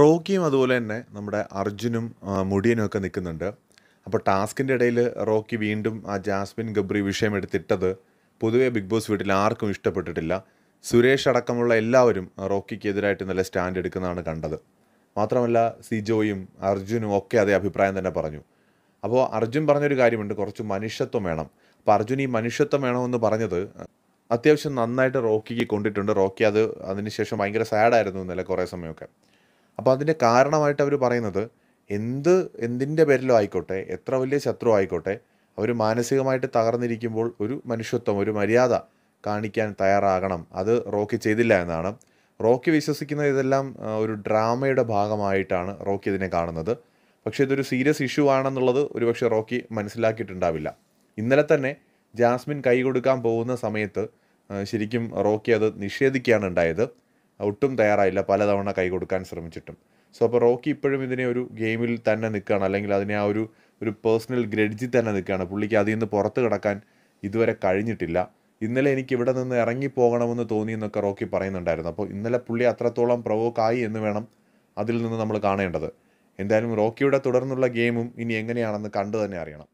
റോക്കിയും അതുപോലെ തന്നെ നമ്മുടെ അർജുനും മുടിയനും ഒക്കെ നിൽക്കുന്നുണ്ട് അപ്പോൾ ടാസ്കിൻ്റെ ഇടയിൽ റോക്കി വീണ്ടും ആ ജാസ്മിൻ ഗബ്രി വിഷയം എടുത്തിട്ടത് പൊതുവേ ബിഗ് ബോസ് വീട്ടിൽ ആർക്കും ഇഷ്ടപ്പെട്ടിട്ടില്ല സുരേഷ് അടക്കമുള്ള എല്ലാവരും റോക്കിക്കെതിരായിട്ട് നല്ല സ്റ്റാൻഡ് എടുക്കുന്നതാണ് കണ്ടത് മാത്രമല്ല സിജോയും അർജുനും ഒക്കെ അതേ അഭിപ്രായം തന്നെ പറഞ്ഞു അപ്പോൾ അർജുൻ പറഞ്ഞൊരു കാര്യമുണ്ട് കുറച്ച് മനുഷ്യത്വം വേണം അപ്പോൾ അർജുൻ ഈ മനുഷ്യത്വം വേണമെന്ന് പറഞ്ഞത് അത്യാവശ്യം നന്നായിട്ട് റോക്കിക്ക് കൊണ്ടിട്ടുണ്ട് റോക്കി അത് അതിനുശേഷം ഭയങ്കര സാഡായിരുന്നു ഇന്നലെ കുറേ സമയമൊക്കെ അപ്പോൾ അതിൻ്റെ കാരണമായിട്ട് അവർ പറയുന്നത് എന്ത് എന്തിൻ്റെ പേരിലോ ആയിക്കോട്ടെ എത്ര വലിയ ശത്രു ആയിക്കോട്ടെ അവർ മാനസികമായിട്ട് തകർന്നിരിക്കുമ്പോൾ ഒരു മനുഷ്യത്വം ഒരു മര്യാദ കാണിക്കാൻ തയ്യാറാകണം അത് റോക്കി ചെയ്തില്ല എന്നാണ് റോക്കി വിശ്വസിക്കുന്ന ഇതെല്ലാം ഒരു ഡ്രാമയുടെ ഭാഗമായിട്ടാണ് റോക്കി ഇതിനെ കാണുന്നത് പക്ഷേ ഇതൊരു സീരിയസ് ഇഷ്യൂ ആണെന്നുള്ളത് ഒരുപക്ഷെ റോക്കി മനസ്സിലാക്കിയിട്ടുണ്ടാവില്ല ഇന്നലെ തന്നെ ജാസ്മിൻ കൈ കൊടുക്കാൻ പോകുന്ന സമയത്ത് ശരിക്കും റോക്കി അത് നിഷേധിക്കുകയാണ് ഉണ്ടായത് ഒട്ടും തയ്യാറായില്ല പലതവണ കൈ കൊടുക്കാൻ ശ്രമിച്ചിട്ടും സോ അപ്പോൾ റോക്കി ഇപ്പോഴും ഇതിനെ ഒരു ഗെയിമിൽ തന്നെ നിൽക്കുകയാണ് അല്ലെങ്കിൽ അതിനെ ആ ഒരു ഒരു പേഴ്സണൽ ഗ്രഡ്ജിൽ തന്നെ നിൽക്കുകയാണ് പുള്ളിക്ക് അതിൽ നിന്ന് പുറത്ത് കിടക്കാൻ ഇതുവരെ കഴിഞ്ഞിട്ടില്ല ഇന്നലെ എനിക്ക് ഇവിടെ നിന്ന് ഇറങ്ങി പോകണമെന്ന് തോന്നി എന്നൊക്കെ റോക്കി പറയുന്നുണ്ടായിരുന്നു അപ്പോൾ ഇന്നലെ പുള്ളി അത്രത്തോളം ആയി എന്ന് വേണം അതിൽ നിന്ന് നമ്മൾ കാണേണ്ടത് എന്തായാലും റോക്കിയുടെ തുടർന്നുള്ള ഗെയിമും ഇനി എങ്ങനെയാണെന്ന് കണ്ടു തന്നെ അറിയണം